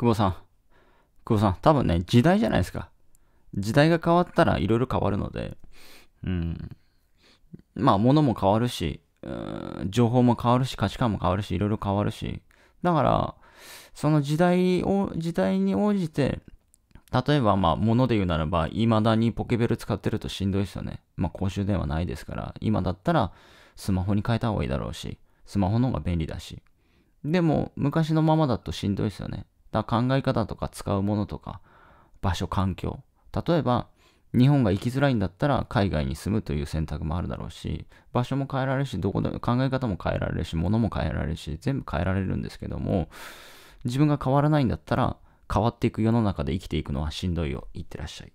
久保さん。久保さん、多分ね、時代じゃないですか。時代が変わったらいろいろ変わるので、うん。まあ、物も変わるし、うん、情報も変わるし、価値観も変わるし、いろいろ変わるし。だから、その時代を、時代に応じて、例えば、まあ、物で言うならば、未だにポケベル使ってるとしんどいですよね。まあ、公衆電話ないですから、今だったら、スマホに変えた方がいいだろうし、スマホの方が便利だし。でも、昔のままだとしんどいですよね。だ考え方とか使うものとか、場所、環境。例えば、日本が行きづらいんだったら海外に住むという選択もあるだろうし、場所も変えられるし、どこで考え方も変えられるし、物も変えられるし、全部変えられるんですけども、自分が変わらないんだったら、変わっていく世の中で生きていくのはしんどいよ。いってらっしゃい。